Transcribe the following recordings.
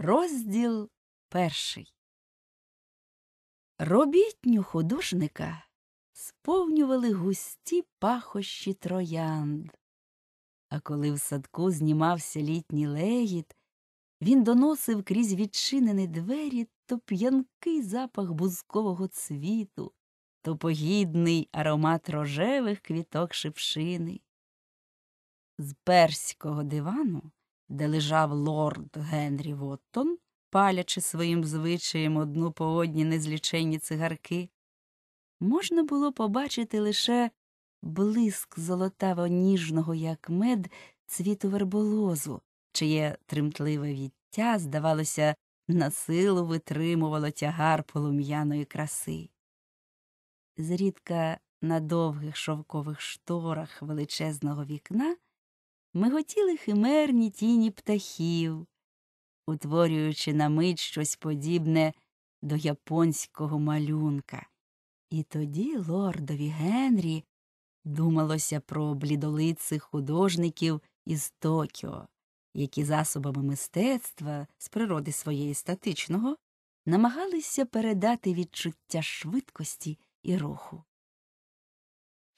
Розділ перший. Робітню художника сповнювали густі пахощі троянд. А коли в садку знімався літній легіт, він доносив крізь відчинені двері то п'янкий запах бузкового цвіту, то погідний аромат рожевих квіток шипшини. З перського дивану де лежав лорд Генрі Воттон, палячи своїм звичаєм одну по одні незліченні цигарки, можна було побачити лише блиск золотаво ніжного, як мед, цвіту верболозу, чиє тремтливе віття, здавалося, на силу витримувало тягар полум'яної краси. Зрідка на довгих шовкових шторах величезного вікна миготіли химерні тіні птахів, утворюючи на мить щось подібне до японського малюнка. І тоді лордові Генрі думалося про блідолицих художників із Токіо, які засобами мистецтва з природи своєї статичного намагалися передати відчуття швидкості і руху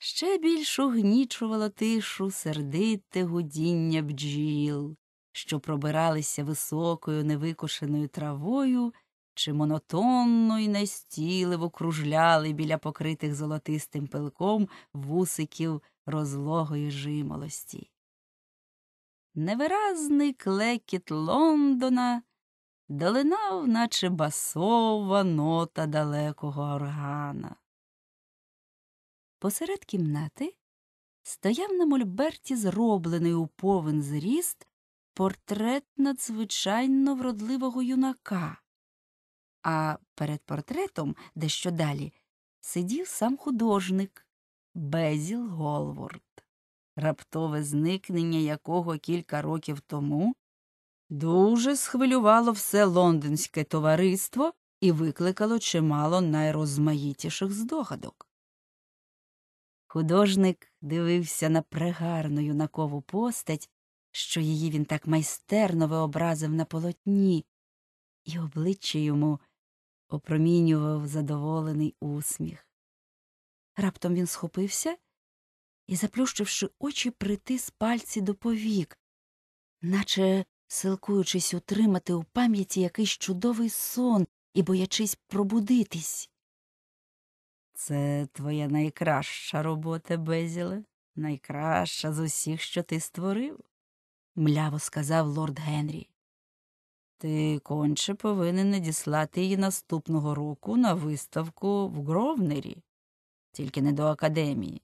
ще більш угнічувало тишу сердите гудіння бджіл, що пробиралися високою невикошеною травою чи монотонно й настіливо кружляли біля покритих золотистим пилком вусиків розлогої жимолості. Невиразний клекіт Лондона долинав, наче басова нота далекого органа. Посеред кімнати стояв на мольберті зроблений у повен зріст портрет надзвичайно вродливого юнака, а перед портретом, дещо далі, сидів сам художник Безіл Голворд, раптове зникнення якого кілька років тому дуже схвилювало все лондонське товариство і викликало чимало найрозмаїтіших здогадок. Художник дивився на прегарну юнакову постать, що її він так майстерно виобразив на полотні, і обличчя йому опромінював задоволений усміх. Раптом він схопився і, заплющивши очі, притис пальці до повік, наче силкуючись утримати у пам'яті якийсь чудовий сон і боячись пробудитись. Це твоя найкраща робота, Безіле, найкраща з усіх, що ти створив, мляво сказав лорд Генрі. Ти конче повинен надіслати її наступного року на виставку в Гровнері, тільки не до академії.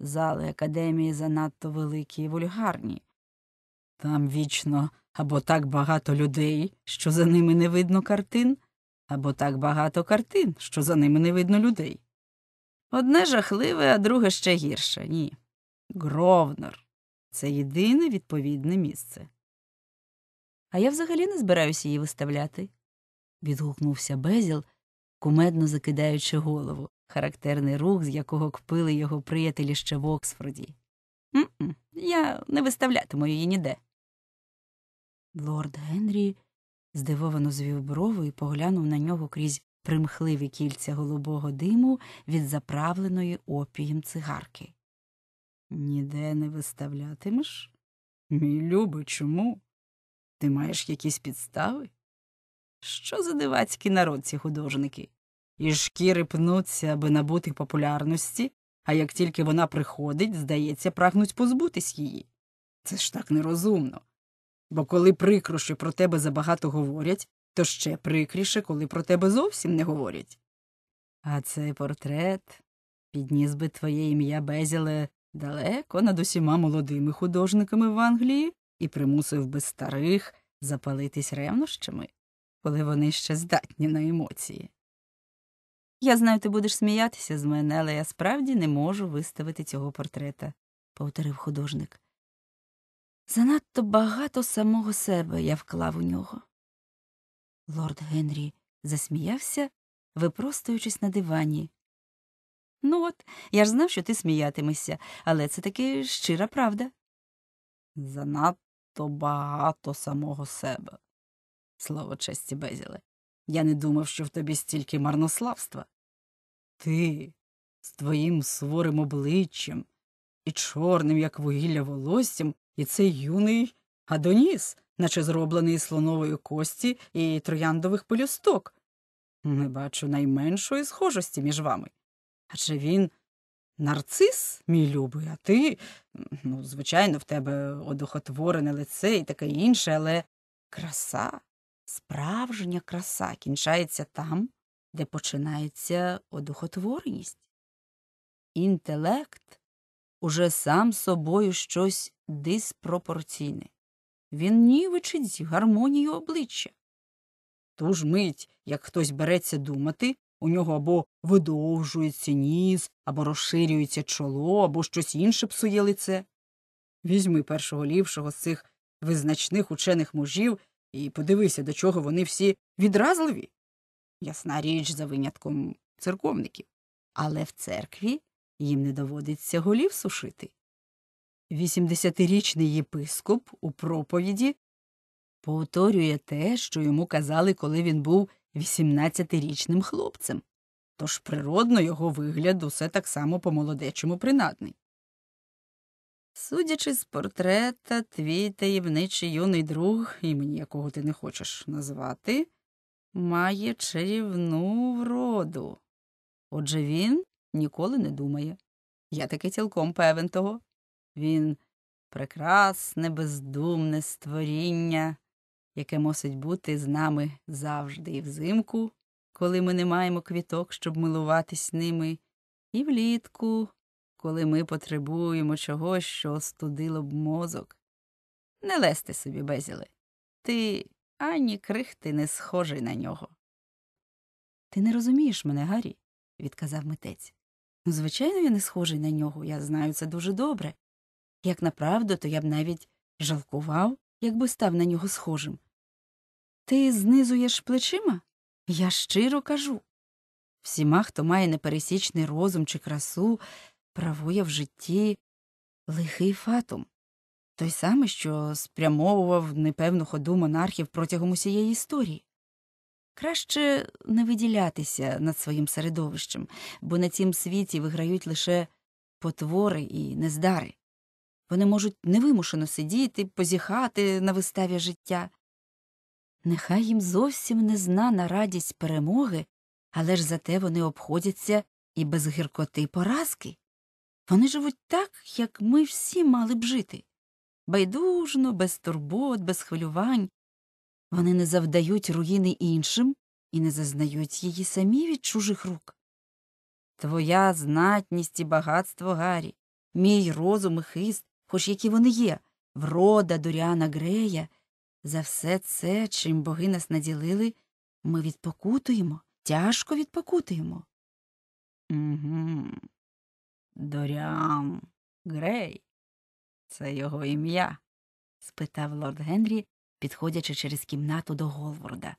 Зали академії занадто великі і вульгарні. Там вічно або так багато людей, що за ними не видно картин, або так багато картин, що за ними не видно людей. Одне жахливе, а друге ще гірше. Ні. Гровнор, Це єдине відповідне місце. А я взагалі не збираюся її виставляти. відгукнувся Безіл, кумедно закидаючи голову, характерний рух, з якого кпили його приятелі ще в Оксфорді. М -м, я не виставлятиму її ніде. Лорд Генрі здивовано звів брову і поглянув на нього крізь примхливі кільця голубого диму від заправленої опієм цигарки. Ніде не виставлятимеш? Мій любий, чому? Ти маєш якісь підстави? Що за дивацькі народ ці художники? І шкіри пнуться, аби набути популярності, а як тільки вона приходить, здається, прагнуть позбутись її. Це ж так нерозумно. Бо коли прикроші про тебе забагато говорять, то ще прикріше, коли про тебе зовсім не говорять. А цей портрет підніс би твоє ім'я Безіле далеко над усіма молодими художниками в Англії і примусив би старих запалитись ревнощами, коли вони ще здатні на емоції. Я знаю, ти будеш сміятися з мене, але я справді не можу виставити цього портрета, повторив художник. Занадто багато самого себе я вклав у нього. Лорд Генрі засміявся, випростуючись на дивані. Ну, от, я ж знав, що ти сміятимешся, але це таки щира правда. Занадто багато самого себе. Слово честі Безіле. Я не думав, що в тобі стільки марнославства. Ти з твоїм суворим обличчям і чорним, як вугілля волоссям, і цей юний Адоніс, наче зроблений із слонової кості і трояндових пелюсток. Не бачу найменшої схожості між вами. Адже він нарцис, мій любий, а ти, ну, звичайно, в тебе одухотворене лице і таке інше, але краса, справжня краса кінчається там, де починається одухотвореність. Інтелект уже сам собою щось диспропорційне він нівичить гармонію обличчя. Ту ж мить, як хтось береться думати, у нього або видовжується ніс, або розширюється чоло, або щось інше псує лице. Візьми першого ліпшого з цих визначних учених мужів і подивися, до чого вони всі відразливі. Ясна річ, за винятком церковників. Але в церкві їм не доводиться голів сушити. Вісімдесятирічний єпископ у проповіді повторює те, що йому казали, коли він був вісімнадцятирічним хлопцем, тож природно його вигляд усе так само по молодечому принадний. Судячи з портрета, твій таємничий юний друг, імені якого ти не хочеш назвати, має чарівну вроду. Отже, він ніколи не думає. Я таки цілком певен того. Він прекрасне, бездумне створіння, яке мусить бути з нами завжди і взимку, коли ми не маємо квіток, щоб милуватись ними, і влітку, коли ми потребуємо чогось, що остудило б мозок. Не лести собі, безіле. Ти ані крихти не схожий на нього. Ти не розумієш мене, Гаррі, відказав митець. Ну, звичайно, я не схожий на нього, я знаю це дуже добре. Як на правду, то я б навіть жалкував, якби став на нього схожим. Ти знизуєш плечима? Я щиро кажу. Всіма, хто має непересічний розум чи красу, правує в житті лихий фатум, той самий, що спрямовував непевну ходу монархів протягом усієї історії. Краще не виділятися над своїм середовищем, бо на цім світі виграють лише потвори і нездари. Вони можуть невимушено сидіти, позіхати на виставі життя. Нехай їм зовсім не знана радість перемоги, але ж зате вони обходяться і без гіркоти поразки. Вони живуть так, як ми всі мали б жити байдужно, без турбот, без хвилювань. Вони не завдають руїни іншим і не зазнають її самі від чужих рук. Твоя знатність і багатство Гаррі, мій розум і хист хоч які вони є, врода, дуряна Грея. За все це, чим боги нас наділили, ми відпокутуємо, тяжко відпокутуємо. Угу. Доріан Грей. Це його ім'я? спитав лорд Генрі, підходячи через кімнату до Голворда.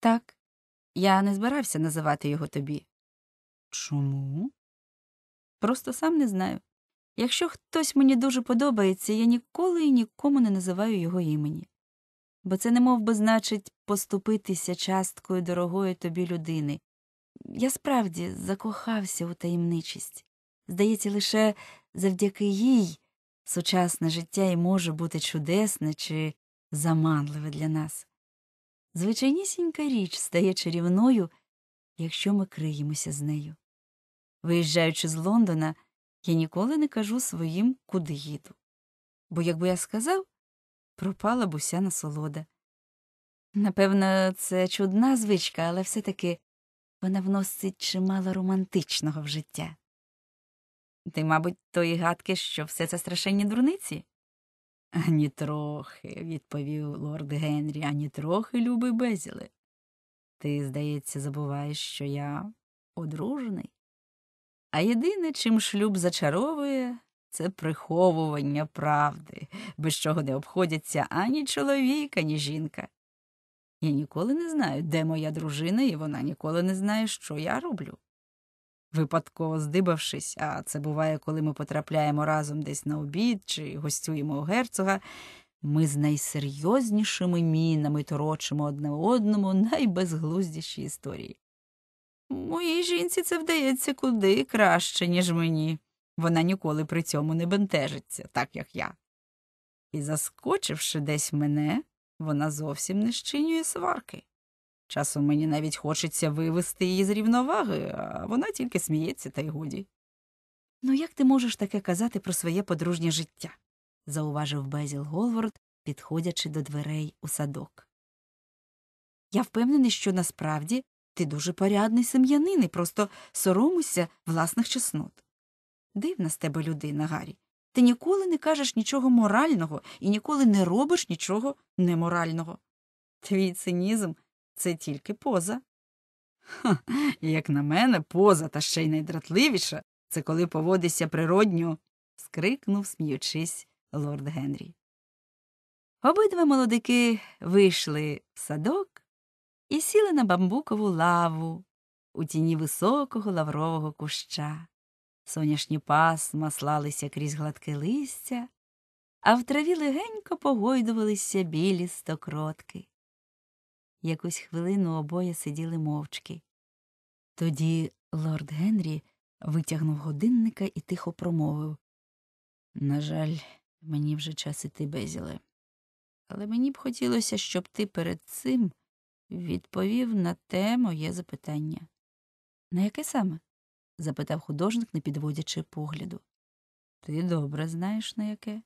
Так, я не збирався називати його тобі. Чому? Просто сам не знаю. Якщо хтось мені дуже подобається, я ніколи і нікому не називаю його імені, бо це не мов би, значить поступитися часткою дорогої тобі людини. Я справді закохався у таємничість. Здається, лише завдяки їй сучасне життя і може бути чудесне чи заманливе для нас. Звичайнісінька річ стає чарівною, якщо ми криємося з нею. Виїжджаючи з Лондона, я ніколи не кажу своїм, куди їду. Бо якби я сказав, пропала б уся насолода. Напевно, це чудна звичка, але все таки вона вносить чимало романтичного в життя. Ти, мабуть, тої гадки, що все це страшенні дурниці? «Ані трохи», – відповів лорд Генрі, «ані трохи, любий Безіле. Ти, здається, забуваєш, що я одружений. А єдине, чим шлюб зачаровує, це приховування правди, без чого не обходяться ані чоловік, ані жінка. Я ніколи не знаю, де моя дружина, і вона ніколи не знає, що я роблю. Випадково здибавшись, а це буває, коли ми потрапляємо разом десь на обід чи гостюємо у герцога, ми з найсерйознішими мінами торочимо одне одному найбезглуздіші історії. Моїй жінці це вдається куди краще, ніж мені. Вона ніколи при цьому не бентежиться, так як я. І, заскочивши десь мене, вона зовсім не щинює сварки. Часом мені навіть хочеться вивести її з рівноваги, а вона тільки сміється, та й годі. Ну, як ти можеш таке казати про своє подружнє життя? зауважив Безіл Голвард, підходячи до дверей у садок. Я впевнений, що насправді ти дуже порядний сем'янин і просто соромишся власних чеснот. Дивна з тебе людина, Гаррі. Ти ніколи не кажеш нічого морального і ніколи не робиш нічого неморального. Твій цинізм це тільки поза. Ха, Як на мене, поза, та ще й найдратливіша, це коли поводишся природньо. скрикнув, сміючись, лорд Генрі. Обидва молодики вийшли в садок і сіли на бамбукову лаву у тіні високого лаврового куща. Соняшні пасма слалися крізь гладке листя, а в траві легенько погойдувалися білі стокротки. Якусь хвилину обоє сиділи мовчки. Тоді лорд Генрі витягнув годинника і тихо промовив На жаль, мені вже час іти безіле, але мені б хотілося, щоб ти перед цим відповів на те моє запитання. На яке саме? запитав художник, не підводячи погляду. Ти добре знаєш, на яке?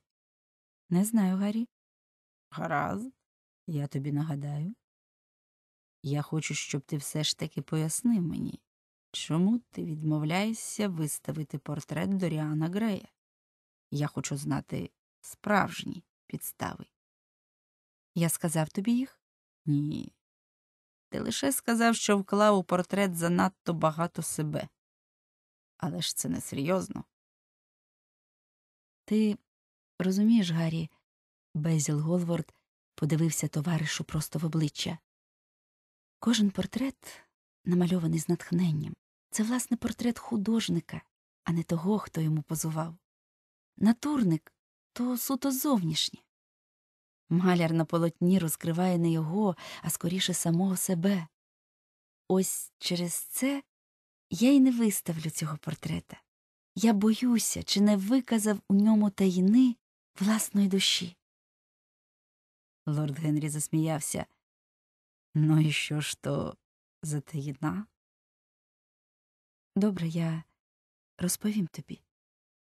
Не знаю, Гаррі. Гаразд, я тобі нагадаю. Я хочу, щоб ти все ж таки пояснив мені, чому ти відмовляєшся виставити портрет Доріана Грея. Я хочу знати справжні підстави. Я сказав тобі їх? Ні. Ти лише сказав, що вклав у портрет занадто багато себе. Але ж це не серйозно. Ти розумієш, Гаррі, Безіл Голвард подивився товаришу просто в обличчя. Кожен портрет намальований з натхненням. Це, власне, портрет художника, а не того, хто йому позував. Натурник то суто зовнішнє. Маляр на полотні розкриває не його, а скоріше самого себе. Ось через це я й не виставлю цього портрета. Я боюся, чи не виказав у ньому таїни власної душі. Лорд Генрі засміявся. Ну і що ж то за таїна? Добре, я розповім тобі,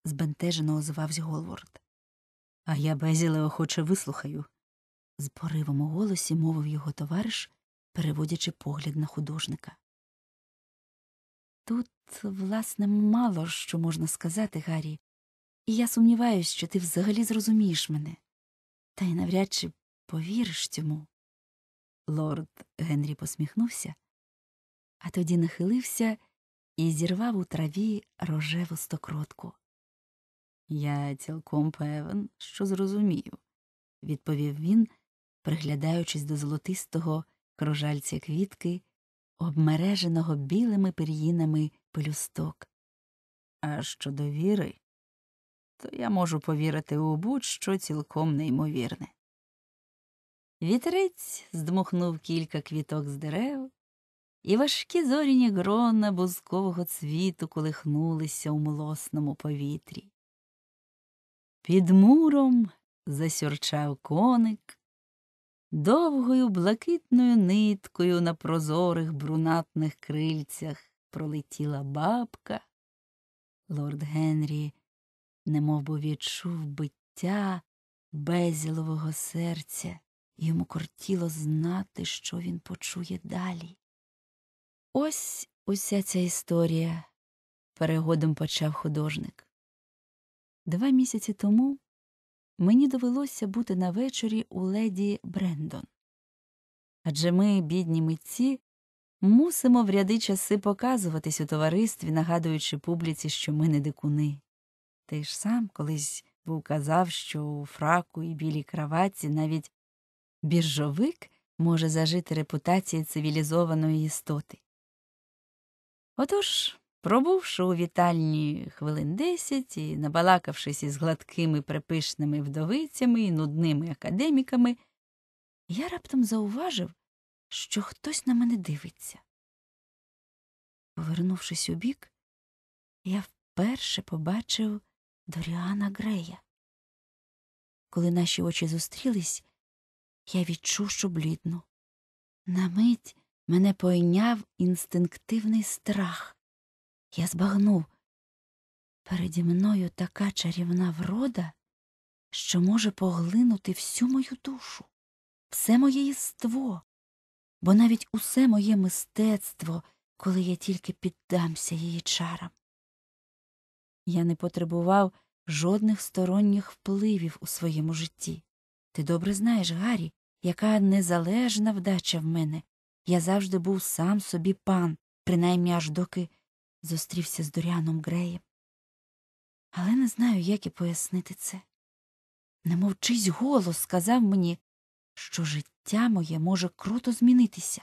збентежено озвався Голворд а я безіле охоче вислухаю, з поривом у голосі мовив його товариш, переводячи погляд на художника. Тут, власне, мало що можна сказати, Гаррі, і я сумніваюся, що ти взагалі зрозумієш мене, та й навряд чи повіриш цьому. Лорд Генрі посміхнувся, а тоді нахилився і зірвав у траві рожеву стокротку. Я цілком певен, що зрозумію, відповів він, приглядаючись до золотистого кружальця квітки, обмереженого білими пір'їнами пелюсток. А щодо віри, то я можу повірити у будь що цілком неймовірне. Вітрець здмухнув кілька квіток з дерев, і важкі зоріні грона бузкового цвіту колихнулися у млосному повітрі. Під муром засюрчав коник, довгою блакитною ниткою на прозорих брунатних крильцях пролетіла бабка. Лорд Генрі немовби відчув биття безілового серця, йому кортіло знати, що він почує далі. Ось уся ця історія, перегодом почав художник. Два місяці тому мені довелося бути на вечорі у леді Брендон. Адже ми, бідні митці, мусимо в ряди часи показуватись у товаристві, нагадуючи публіці, що ми не дикуни. Ти ж сам колись був казав, що у фраку і білій краватці навіть біржовик може зажити репутації цивілізованої істоти. Отож Пробувши у вітальні хвилин десять і набалакавшись із гладкими припишними вдовицями і нудними академіками, я раптом зауважив, що хтось на мене дивиться. Повернувшись у бік, я вперше побачив Доріана Грея. Коли наші очі зустрілись, я відчув, що блідну. На мить мене пойняв інстинктивний страх. Я збагнув. Переді мною така чарівна врода, що може поглинути всю мою душу, все моє єство, бо навіть усе моє мистецтво, коли я тільки піддамся її чарам. Я не потребував жодних сторонніх впливів у своєму житті. Ти добре знаєш, Гаррі, яка незалежна вдача в мене. Я завжди був сам собі пан, принаймні аж доки зустрівся з Доріаном Греєм. Але не знаю, як і пояснити це. Не мовчись голос сказав мені, що життя моє може круто змінитися.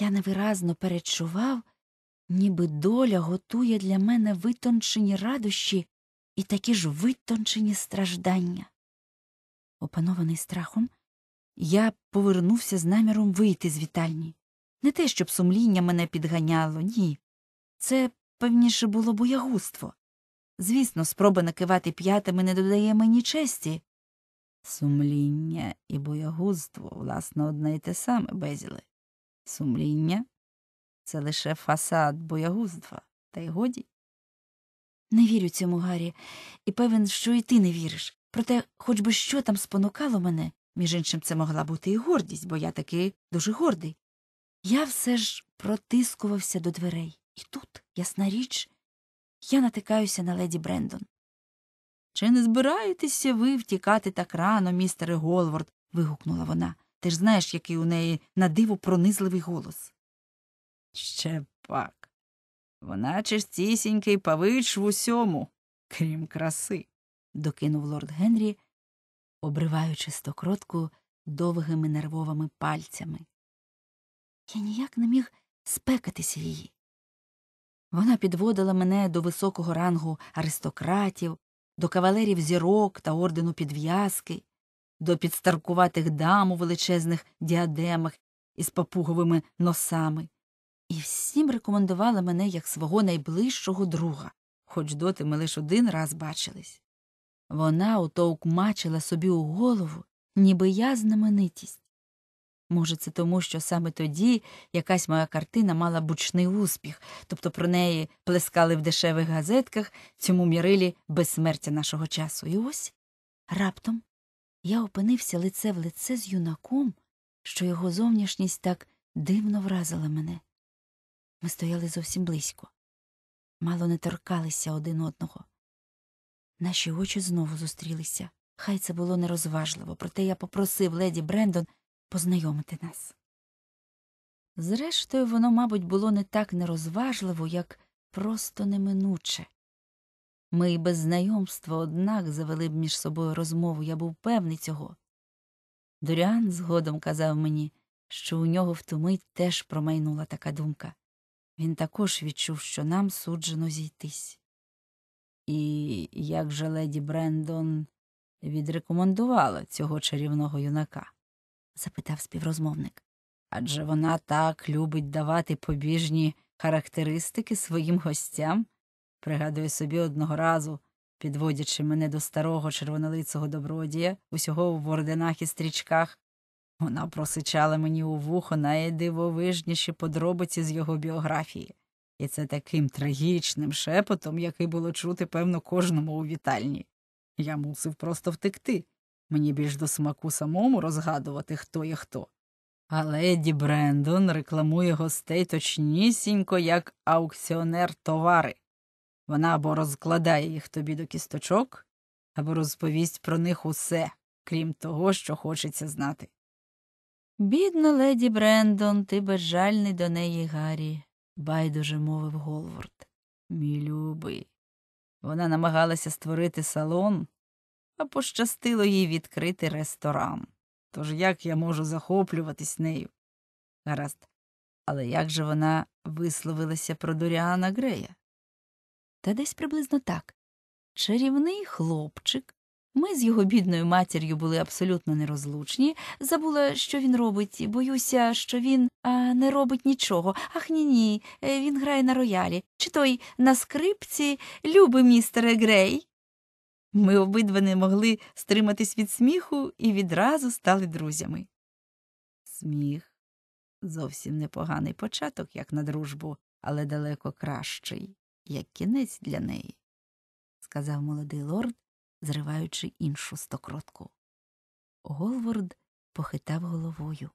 Я невиразно перечував, ніби доля готує для мене витончені радощі і такі ж витончені страждання. Опанований страхом, я повернувся з наміром вийти з вітальні. Не те, щоб сумління мене підганяло, ні. Це, певніше, було боягузтво. Звісно, спроба накивати п'ятами не додає мені честі. Сумління і боягузтво, власне, одне й те саме, Безіле. Сумління це лише фасад боягузтва, та й годі. Не вірю цьому, Гаррі, і певен, що і ти не віриш. Проте, хоч би що там спонукало мене, між іншим, це могла бути і гордість, бо я таки дуже гордий. Я все ж протискувався до дверей. І тут, ясна річ, я натикаюся на леді Брендон. Чи не збираєтеся ви втікати так рано, містере Голвард? вигукнула вона. Ти ж знаєш, який у неї на диво пронизливий голос. Ще пак. Вона чистісінький павич в усьому, крім краси, докинув лорд Генрі, обриваючи стокротку довгими нервовими пальцями. Я ніяк не міг спекатися її. Вона підводила мене до високого рангу аристократів, до кавалерів зірок та ордену підв'язки, до підстаркуватих дам у величезних діадемах із папуговими носами, і всім рекомендувала мене як свого найближчого друга, хоч доти ми лише один раз бачились. Вона утовкмачила собі у голову, ніби я знаменитість. Може, це тому, що саме тоді якась моя картина мала бучний успіх, тобто про неї плескали в дешевих газетках, цьому мірилі безсмертя нашого часу. І ось раптом я опинився лице в лице з юнаком, що його зовнішність так дивно вразила мене. Ми стояли зовсім близько, мало не торкалися один одного. Наші очі знову зустрілися. Хай це було нерозважливо, проте я попросив леді Брендон познайомити нас. Зрештою, воно, мабуть, було не так нерозважливо, як просто неминуче. Ми і без знайомства однак завели б між собою розмову, я був певний цього. Дуріан згодом казав мені, що у нього в ту мить теж промайнула така думка. Він також відчув, що нам суджено зійтись. І як же леді Брендон відрекомендувала цього чарівного юнака запитав співрозмовник. Адже вона так любить давати побіжні характеристики своїм гостям, пригадую собі одного разу, підводячи мене до старого червонолицого добродія, усього в орденах і стрічках, вона просичала мені у вухо найдивовижніші подробиці з його біографії, і це таким трагічним шепотом, який було чути, певно, кожному у вітальні. Я мусив просто втекти. Мені більш до смаку самому розгадувати, хто є хто. А леді Брендон рекламує гостей точнісінько як аукціонер товари. Вона або розкладає їх тобі до кісточок, або розповість про них усе, крім того, що хочеться знати. Бідна леді Брендон, ти безжальний до неї, Гаррі, байдуже мовив Голвард. Мій любий. Вона намагалася створити салон, а пощастило їй відкрити ресторан. Тож як я можу захоплюватись нею? Гаразд, але як же вона висловилася про Доріана Грея? Та десь приблизно так. Чарівний хлопчик. Ми з його бідною матір'ю були абсолютно нерозлучні. Забула, що він робить, боюся, що він а, не робить нічого. Ах ні ні, е, він грає на роялі. Чи той на скрипці, люби містере Грей? Ми обидва не могли стриматись від сміху і відразу стали друзями. Сміх зовсім непоганий початок, як на дружбу, але далеко кращий, як кінець для неї, сказав молодий лорд, зриваючи іншу стокротку. Голвард похитав головою.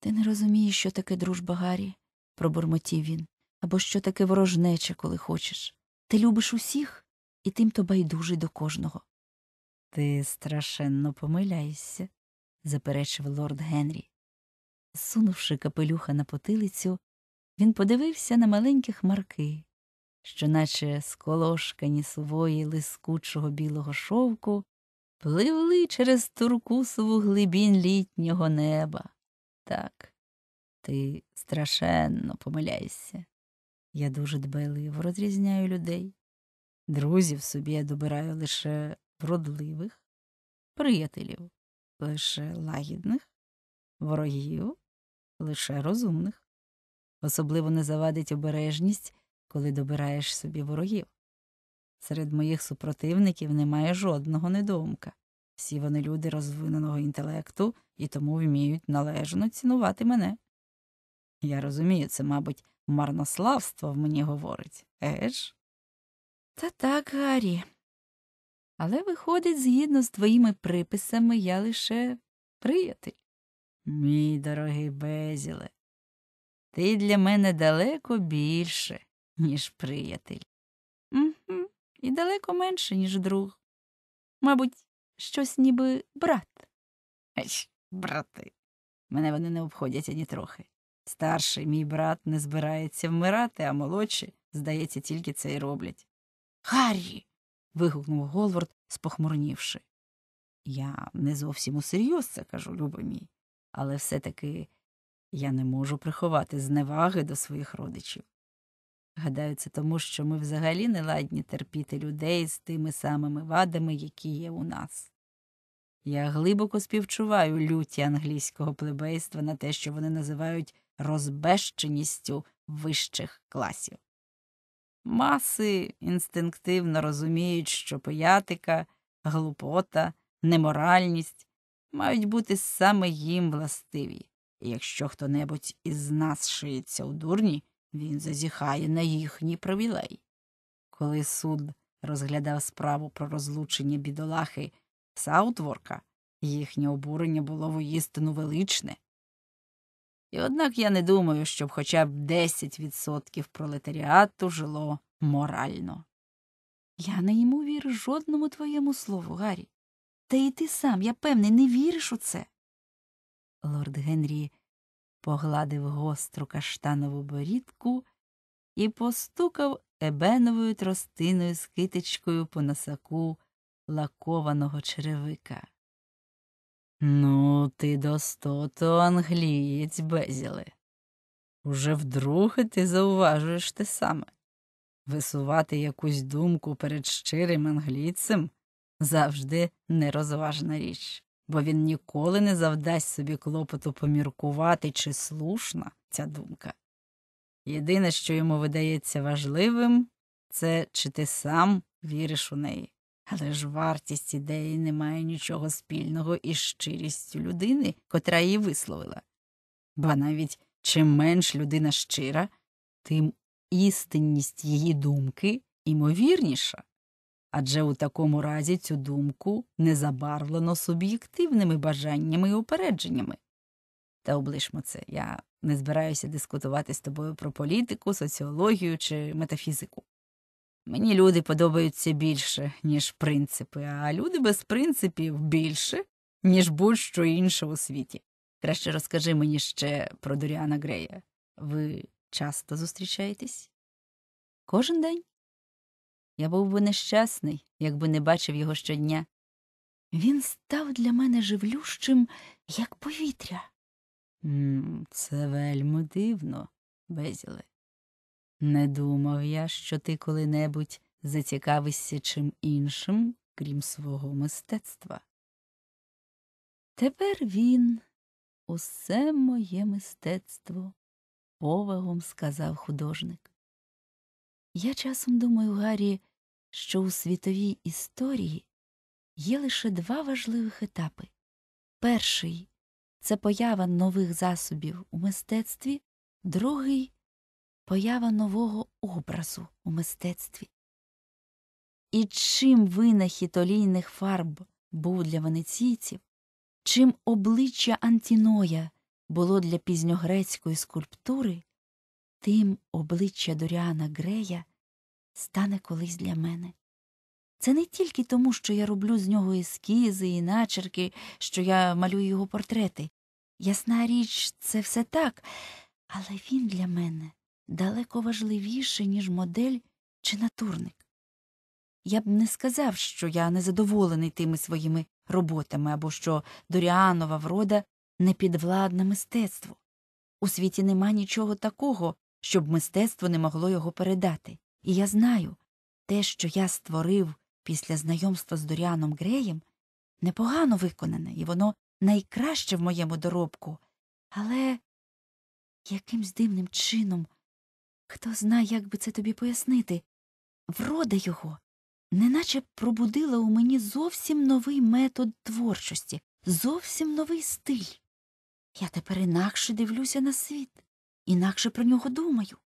Ти не розумієш, що таке дружба, Гаррі, пробурмотів він, або що таке ворожнече, коли хочеш. Ти любиш усіх, і тимто байдужий до кожного. Ти страшенно помиляєшся, заперечив лорд Генрі. Сунувши капелюха на потилицю, він подивився на маленькі хмарки, що, наче сколошкані свої лискучого білого шовку, пливли через туркусову глибінь літнього неба. Так, ти страшенно помиляєшся. Я дуже дбайливо розрізняю людей. Друзів собі я добираю лише вродливих, приятелів, лише лагідних, ворогів, лише розумних. Особливо не завадить обережність, коли добираєш собі ворогів. Серед моїх супротивників немає жодного недоумка. Всі вони люди розвиненого інтелекту і тому вміють належно цінувати мене. Я розумію, це, мабуть, марнославство в мені говорить, еж? Та так, Гаррі. Але, виходить, згідно з твоїми приписами, я лише приятель. Мій дорогий Безіле, ти для мене далеко більше, ніж приятель. Угу, І далеко менше, ніж друг. Мабуть, щось ніби брат. Еч, брати. Мене вони не обходять ані трохи. Старший мій брат не збирається вмирати, а молодші, здається, тільки це й роблять. Гаррі. вигукнув Голвард, спохмурнівши. Я не зовсім усерйоз це кажу, любий мій, але все таки я не можу приховати зневаги до своїх родичів. Гадаю, це тому, що ми взагалі не ладні терпіти людей з тими самими вадами, які є у нас. Я глибоко співчуваю люті англійського плебейства на те, що вони називають розбещеністю вищих класів. Маси інстинктивно розуміють, що пиятика, глупота, неморальність мають бути саме їм властиві, і якщо хто небудь із нас шиється у дурні, він зазіхає на їхній привілей. Коли суд розглядав справу про розлучення бідолахи Саутворка, їхнє обурення було воїстину величне. І однак я не думаю, щоб хоча б 10% пролетаріату жило морально. Я не йому вірю жодному твоєму слову, Гаррі. Та й ти сам, я певний, не віриш у це. Лорд Генрі погладив гостру каштанову борідку і постукав ебеновою тростиною з китичкою по носаку лакованого черевика. Ну, ти достото англієць безіле. Уже вдруге ти зауважуєш те саме. Висувати якусь думку перед щирим англійцем завжди нерозважна річ, бо він ніколи не завдасть собі клопоту поміркувати, чи слушна ця думка. Єдине, що йому видається важливим, це чи ти сам віриш у неї. Але ж вартість ідеї не має нічого спільного із щирістю людини, котра її висловила. Ба навіть чим менш людина щира, тим істинність її думки імовірніша. Адже у такому разі цю думку не забарвлено суб'єктивними бажаннями і упередженнями. Та облишмо це, я не збираюся дискутувати з тобою про політику, соціологію чи метафізику. Мені люди подобаються більше, ніж принципи, а люди без принципів більше, ніж будь-що інше у світі. Краще розкажи мені ще про Доріана Грея. Ви часто зустрічаєтесь? Кожен день? Я був би нещасний, якби не бачив його щодня. Він став для мене живлющим, як повітря. Це вельми дивно, Безіле. Не думав я, що ти коли-небудь зацікавишся чим іншим, крім свого мистецтва. Тепер він, усе моє мистецтво, повагом сказав художник. Я часом думаю, Гаррі, що у світовій історії є лише два важливих етапи. Перший це поява нових засобів у мистецтві, другий поява нового образу у мистецтві. І чим винахід олійних фарб був для венеційців, чим обличчя Антіноя було для пізньогрецької скульптури, тим обличчя Доріана Грея стане колись для мене. Це не тільки тому, що я роблю з нього ескізи і начерки, що я малюю його портрети. Ясна річ, це все так, але він для мене далеко важливіше, ніж модель чи натурник. Я б не сказав, що я незадоволений тими своїми роботами або що Доріанова врода не підвладна мистецтву. У світі нема нічого такого, щоб мистецтво не могло його передати. І я знаю, те, що я створив після знайомства з Доріаном Греєм, непогано виконане, і воно найкраще в моєму доробку, але якимсь дивним чином Хто знає, як би це тобі пояснити. Врода його неначе пробудила у мені зовсім новий метод творчості, зовсім новий стиль. Я тепер інакше дивлюся на світ, інакше про нього думаю.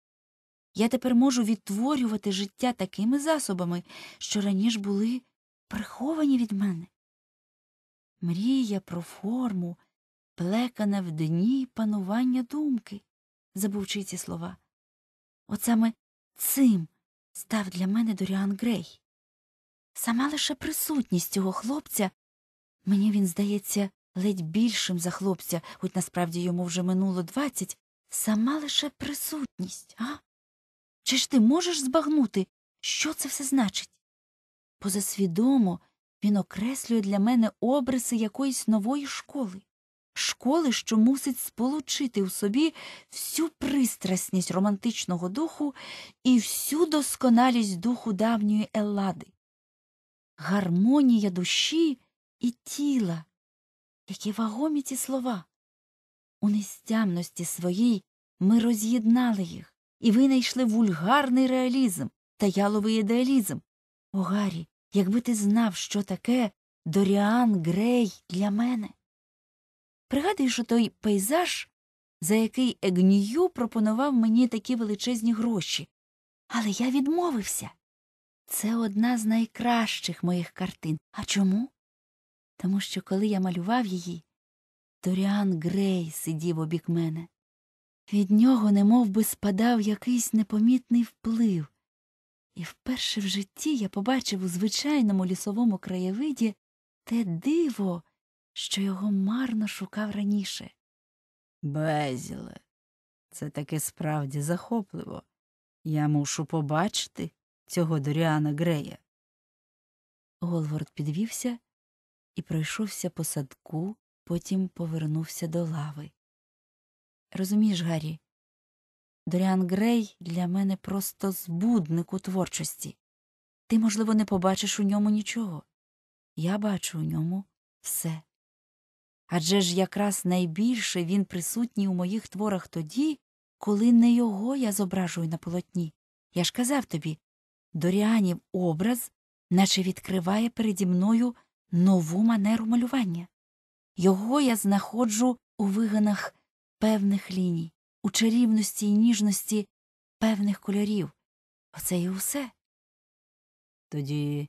Я тепер можу відтворювати життя такими засобами, що раніше були приховані від мене. Мрія про форму, плекана в дні панування думки, забув ці слова. От саме цим став для мене Доріан Грей. Сама лише присутність цього хлопця мені він здається ледь більшим за хлопця, хоч насправді йому вже минуло двадцять, сама лише присутність, а? Чи ж ти можеш збагнути, що це все значить? Позасвідомо він окреслює для мене обриси якоїсь нової школи школи, що мусить сполучити в собі всю пристрасність романтичного духу і всю досконалість духу давньої Еллади, гармонія душі і тіла, які вагомі ці слова. У нестямності своїй ми роз'єднали їх і винайшли вульгарний реалізм та яловий ідеалізм. О, Гаррі, якби ти знав, що таке Доріан Грей для мене. Пригадуєш той пейзаж, за який Егнію пропонував мені такі величезні гроші. Але я відмовився. Це одна з найкращих моїх картин. А чому? Тому що, коли я малював її, Торіан Грей сидів обік мене. Від нього немов би спадав якийсь непомітний вплив, і вперше в житті я побачив у звичайному лісовому краєвиді те диво, що його марно шукав раніше. Безіле, це таки справді захопливо. Я мушу побачити цього Доріана Грея. Голвард підвівся і пройшовся по садку, потім повернувся до лави. Розумієш, Гаррі, Доріан Грей для мене просто збудник у творчості. Ти, можливо, не побачиш у ньому нічого. Я бачу у ньому все. Адже ж якраз найбільше він присутній у моїх творах тоді, коли не його я зображую на полотні. Я ж казав тобі Доріанів образ, наче відкриває переді мною нову манеру малювання. Його я знаходжу у вигинах певних ліній, у чарівності й ніжності певних кольорів. Оце і усе. Тоді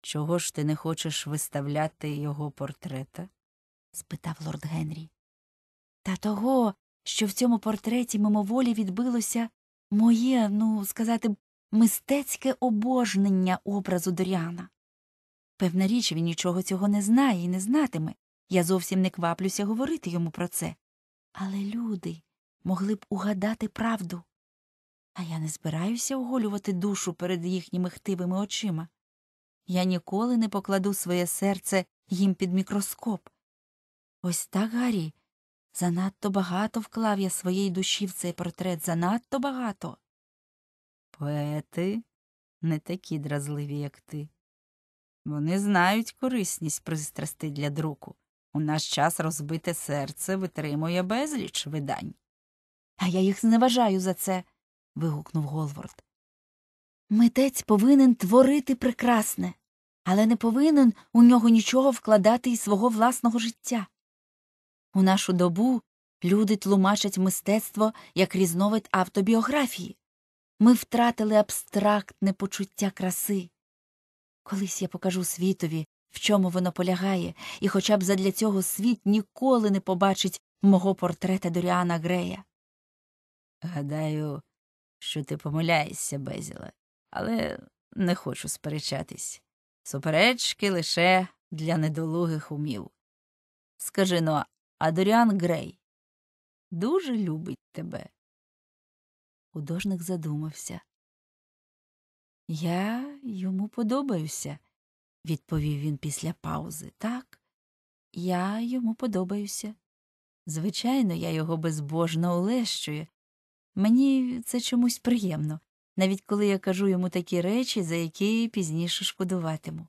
чого ж ти не хочеш виставляти його портрета? спитав лорд Генрі. Та того, що в цьому портреті мимоволі відбилося моє, ну сказати б, мистецьке обожнення образу Доріана. Певна річ, він нічого цього не знає і не знатиме. Я зовсім не кваплюся говорити йому про це. Але люди могли б угадати правду. А я не збираюся оголювати душу перед їхніми хтивими очима. Я ніколи не покладу своє серце їм під мікроскоп. Ось так, Гаррі. Занадто багато вклав я своєї душі в цей портрет, занадто багато. Поети не такі дразливі, як ти. Вони знають корисність пристрасти для друку. У наш час розбите серце витримує безліч видань. А я їх зневажаю за це. вигукнув Голвард. Митець повинен творити прекрасне, але не повинен у нього нічого вкладати із свого власного життя. У нашу добу люди тлумачать мистецтво як різновид автобіографії. Ми втратили абстрактне почуття краси. Колись я покажу світові, в чому воно полягає, і хоча б задля цього світ ніколи не побачить мого портрета Доріана Грея. Гадаю, що ти помиляєшся, Безіле, але не хочу сперечатись. Суперечки лише для недолугих умів. Скажи но, ну, Адоріан Грей. Дуже любить тебе. Художник задумався. Я йому подобаюся, відповів він після паузи. Так, я йому подобаюся. Звичайно, я його безбожно олещую. Мені це чомусь приємно, навіть коли я кажу йому такі речі, за які пізніше шкодуватиму.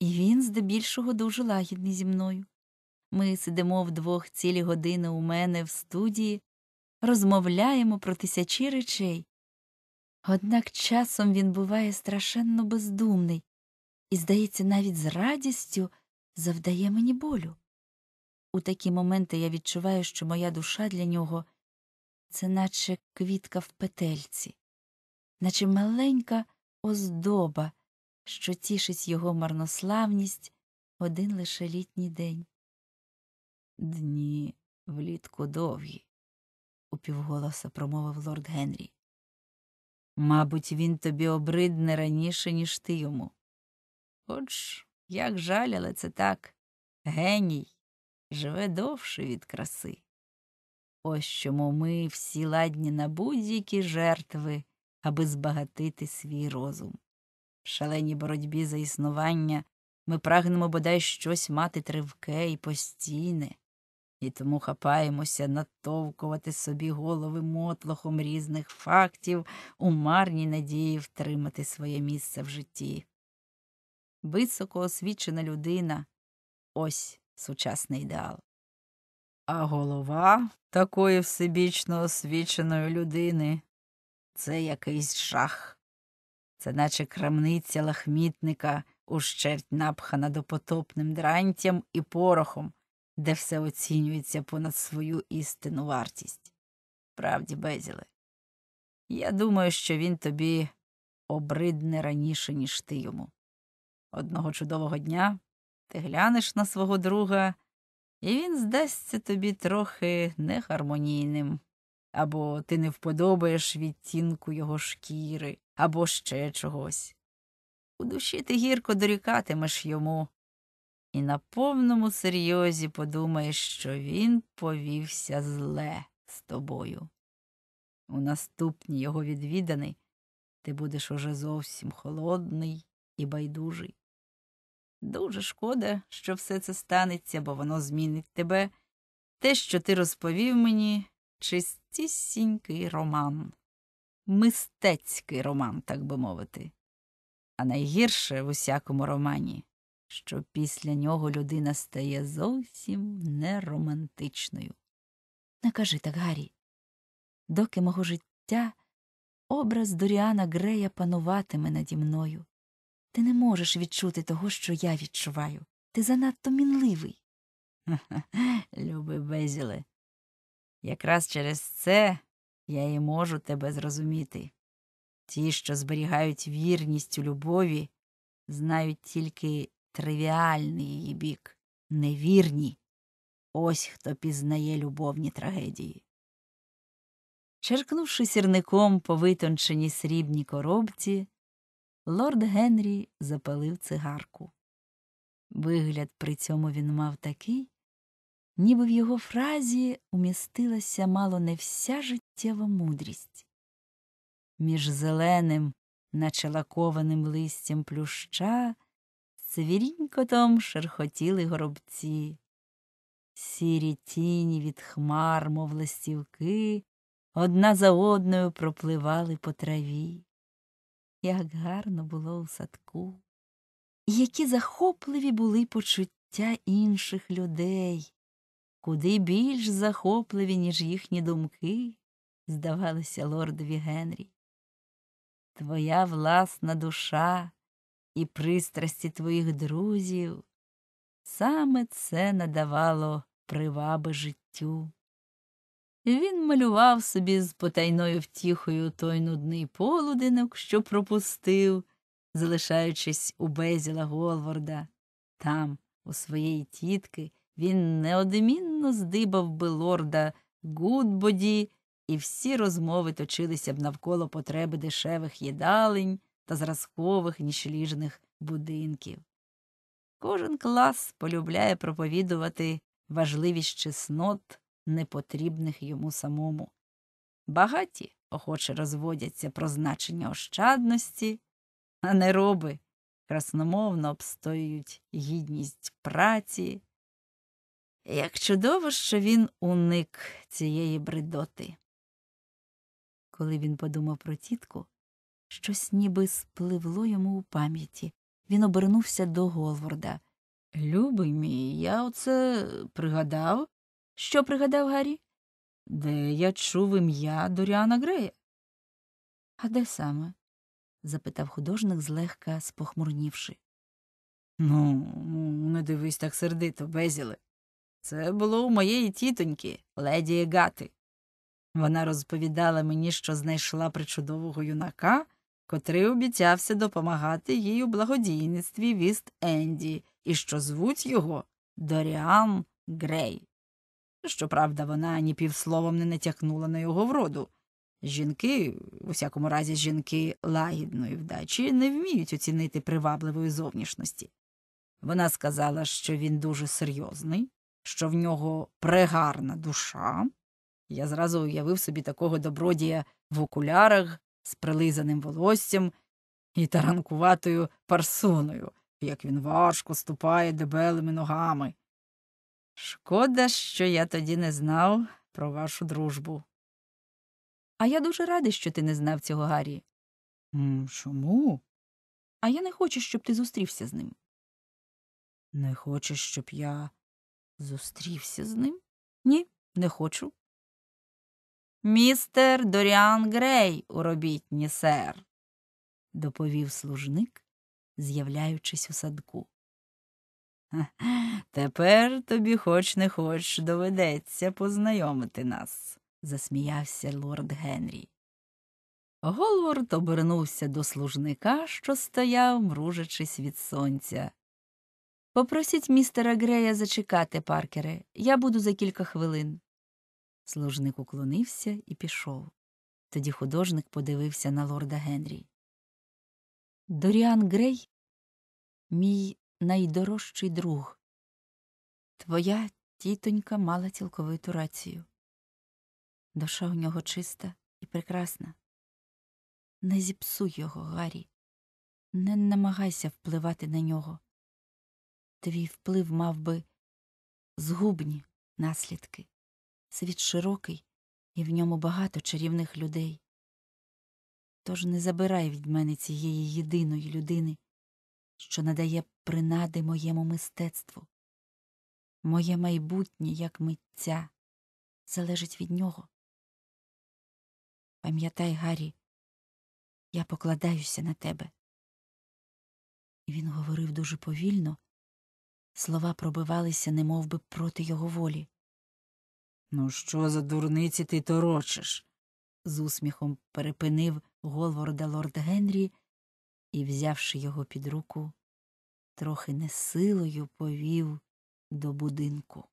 І він здебільшого дуже лагідний зі мною. Ми сидимо вдвох цілі години у мене в студії, розмовляємо про тисячі речей. Однак часом він буває страшенно бездумний і, здається, навіть з радістю завдає мені болю. У такі моменти я відчуваю, що моя душа для нього це наче квітка в петельці, наче маленька оздоба, що тішить його марнославність один лише літній день. Дні влітку довгі, упівголоса промовив лорд Генрі. Мабуть, він тобі обридне раніше, ніж ти йому. Хоч, як жаль, але це так, геній живе довше від краси. Ось чому ми всі ладні на будь-які жертви, аби збагатити свій розум. В шаленій боротьбі за існування ми прагнемо бодай щось мати тривке і постійне і тому хапаємося натовкувати собі голови мотлохом різних фактів у марній надії втримати своє місце в житті. Високо освічена людина ось сучасний ідеал. А голова такої всебічно освіченої людини це якийсь жах, це наче крамниця лахмітника, ущерть напхана допотопним дрантям і порохом, де все оцінюється понад свою істинну вартість. Правді, Безіле, я думаю, що він тобі обридне раніше, ніж ти йому. Одного чудового дня ти глянеш на свого друга, і він здасться тобі трохи негармонійним, або ти не вподобаєш відтінку його шкіри, або ще чогось. У душі ти гірко дорікатимеш йому, і на повному серйозі подумаєш, що він повівся зле з тобою. У наступні його відвідани ти будеш уже зовсім холодний і байдужий. Дуже шкода, що все це станеться, бо воно змінить тебе. Те, що ти розповів мені, чистісінький роман, мистецький роман, так би мовити, а найгірше в усякому романі що після нього людина стає зовсім неромантичною. Не кажи так, Гаррі, доки мого життя образ Доріана Грея пануватиме наді мною. Ти не можеш відчути того, що я відчуваю. Ти занадто мінливий. Люби Безіле, якраз через це я і можу тебе зрозуміти. Ті, що зберігають вірність у любові, знають тільки тривіальний її бік, невірні. Ось хто пізнає любовні трагедії. Черкнувши сірником по витонченій срібній коробці, лорд Генрі запалив цигарку. Вигляд при цьому він мав такий, ніби в його фразі умістилася мало не вся життєва мудрість. Між зеленим, наче лакованим листям плюща цвірінькотом шерхотіли горобці. Сірі тіні від хмар, мов листівки, одна за одною пропливали по траві. Як гарно було у садку, і які захопливі були почуття інших людей, куди більш захопливі, ніж їхні думки, здавалося лордові Генрі. Твоя власна душа і пристрасті твоїх друзів, саме це надавало приваби життю. Він малював собі з потайною втіхою той нудний полуденок, що пропустив, залишаючись у безіла Голварда. Там, у своєї тітки, він неодмінно здибав би лорда Гудбоді, і всі розмови точилися б навколо потреби дешевих їдалень та зразкових нічліжних будинків. Кожен клас полюбляє проповідувати важливість чеснот, непотрібних йому самому. Багаті охоче розводяться про значення ощадності, а нероби красномовно обстоюють гідність праці. Як чудово, що він уник цієї бредоти. Коли він подумав про тітку, Щось ніби спливло йому у пам'яті. Він обернувся до Голворда. Любий мій, я оце пригадав. Що пригадав Гаррі? Де я чув ім'я Доріана Грея? А де саме? запитав художник, злегка спохмурнівши. Ну, не дивись так сердито, Безіле. Це було у моєї тітоньки, леді Гати. Вона розповідала мені, що знайшла причудового юнака, котрий обіцявся допомагати їй у благодійництві в Енді і що звуть його Доріан Грей. Щоправда, вона ні півсловом не натякнула на його вроду. Жінки, в усякому разі, жінки лагідної вдачі, не вміють оцінити привабливої зовнішності. Вона сказала, що він дуже серйозний, що в нього прегарна душа. Я зразу уявив собі такого добродія в окулярах з прилизаним волоссям і таранкуватою парсоною, як він важко ступає дебелими ногами. Шкода, що я тоді не знав про вашу дружбу. А я дуже радий, що ти не знав цього Гаррі. Чому? А я не хочу, щоб ти зустрівся з ним. Не хочеш, щоб я зустрівся з ним? Ні, не хочу. Містер Доріан Грей у робітні, сер, доповів служник, з'являючись у садку. Тепер тобі хоч не хоч доведеться познайомити нас, засміявся лорд Генрі. Голвард обернувся до служника, що стояв, мружачись від сонця. Попросіть містера Грея зачекати, паркере, я буду за кілька хвилин. Служник уклонився і пішов. Тоді художник подивився на лорда Генрі. Доріан Грей, мій найдорожчий друг. Твоя тітонька мала цілковиту рацію. Душа у нього чиста і прекрасна. Не зіпсуй його, Гаррі, не намагайся впливати на нього. Твій вплив мав би згубні наслідки. Світ широкий, і в ньому багато чарівних людей. Тож не забирай від мене цієї єдиної людини, що надає принади моєму мистецтву. Моє майбутнє як митця залежить від нього. Пам'ятай, Гаррі, я покладаюся на тебе. І він говорив дуже повільно, слова пробивалися, немовби проти його волі. Ну, що за дурниці ти торочиш? з усміхом перепинив Голворда лорд Генрі і, взявши його під руку, трохи не силою повів до будинку.